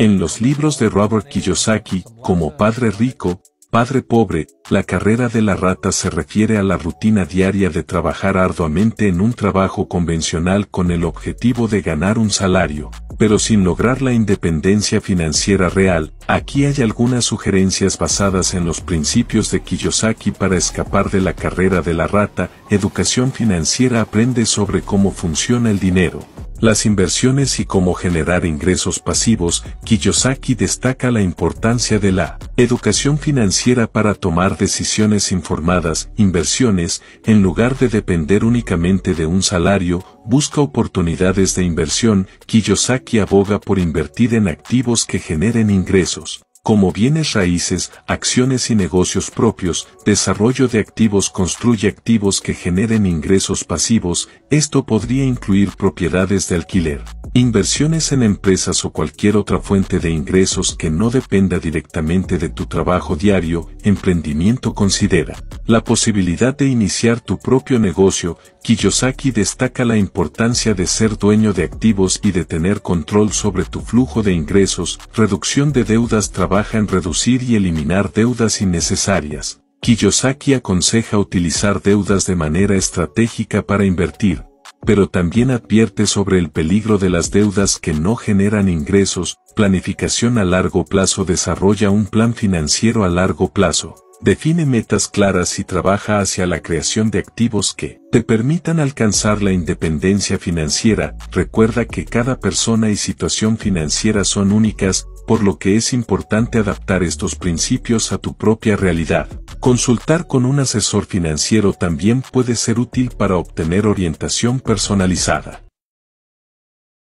En los libros de Robert Kiyosaki, como Padre Rico, Padre Pobre, la carrera de la rata se refiere a la rutina diaria de trabajar arduamente en un trabajo convencional con el objetivo de ganar un salario, pero sin lograr la independencia financiera real. Aquí hay algunas sugerencias basadas en los principios de Kiyosaki para escapar de la carrera de la rata. Educación financiera aprende sobre cómo funciona el dinero, las inversiones y cómo generar ingresos pasivos, Kiyosaki destaca la importancia de la educación financiera para tomar decisiones informadas, inversiones, en lugar de depender únicamente de un salario, busca oportunidades de inversión, Kiyosaki aboga por invertir en activos que generen ingresos como bienes raíces, acciones y negocios propios, desarrollo de activos construye activos que generen ingresos pasivos, esto podría incluir propiedades de alquiler, inversiones en empresas o cualquier otra fuente de ingresos que no dependa directamente de tu trabajo diario, emprendimiento considera la posibilidad de iniciar tu propio negocio, Kiyosaki destaca la importancia de ser dueño de activos y de tener control sobre tu flujo de ingresos, reducción de deudas trabaja en reducir y eliminar deudas innecesarias. Kiyosaki aconseja utilizar deudas de manera estratégica para invertir, pero también advierte sobre el peligro de las deudas que no generan ingresos, planificación a largo plazo desarrolla un plan financiero a largo plazo. Define metas claras y trabaja hacia la creación de activos que te permitan alcanzar la independencia financiera. Recuerda que cada persona y situación financiera son únicas, por lo que es importante adaptar estos principios a tu propia realidad. Consultar con un asesor financiero también puede ser útil para obtener orientación personalizada.